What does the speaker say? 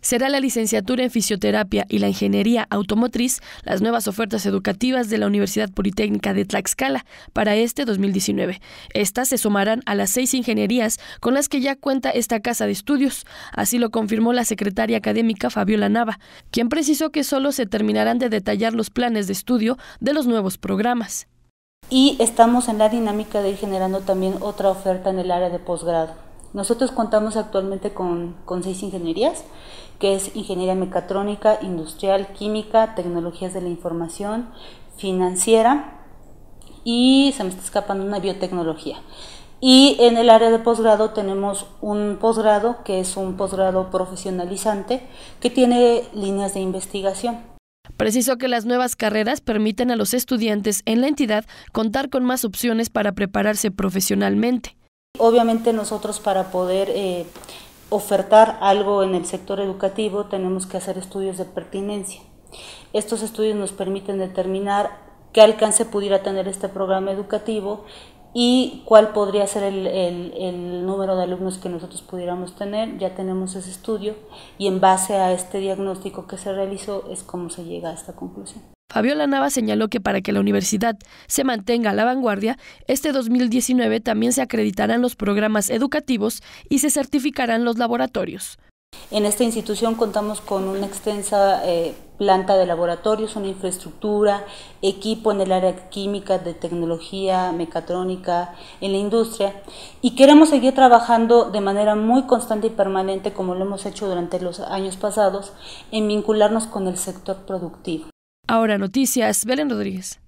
será la licenciatura en fisioterapia y la ingeniería automotriz las nuevas ofertas educativas de la Universidad Politécnica de Tlaxcala para este 2019. Estas se sumarán a las seis ingenierías con las que ya cuenta esta casa de estudios. Así lo confirmó la secretaria académica Fabiola Nava, quien precisó que solo se terminarán de detallar los planes de estudio de los nuevos programas. Y estamos en la dinámica de ir generando también otra oferta en el área de posgrado. Nosotros contamos actualmente con, con seis ingenierías que es ingeniería mecatrónica, industrial, química, tecnologías de la información, financiera y se me está escapando una biotecnología. Y en el área de posgrado tenemos un posgrado que es un posgrado profesionalizante que tiene líneas de investigación. Preciso que las nuevas carreras permiten a los estudiantes en la entidad contar con más opciones para prepararse profesionalmente. Obviamente nosotros para poder eh, ofertar algo en el sector educativo tenemos que hacer estudios de pertinencia. Estos estudios nos permiten determinar qué alcance pudiera tener este programa educativo y cuál podría ser el, número de alumnos que nosotros pudiéramos tener. Ya tenemos ese estudio y en base a este diagnóstico que se realizó es cómo se llega a esta conclusión. Fabiola Nava señaló que para que la universidad se mantenga a la vanguardia, este 2019 también se acreditarán los programas educativos y se certificarán los laboratorios. En esta institución contamos con una extensa eh, planta de laboratorios, una infraestructura, equipo en el área química, de tecnología, mecatrónica, en la industria. Y queremos seguir trabajando de manera muy constante y permanente, como lo hemos hecho durante los años pasados, en vincularnos con el sector productivo. Ahora Noticias, Belén Rodríguez.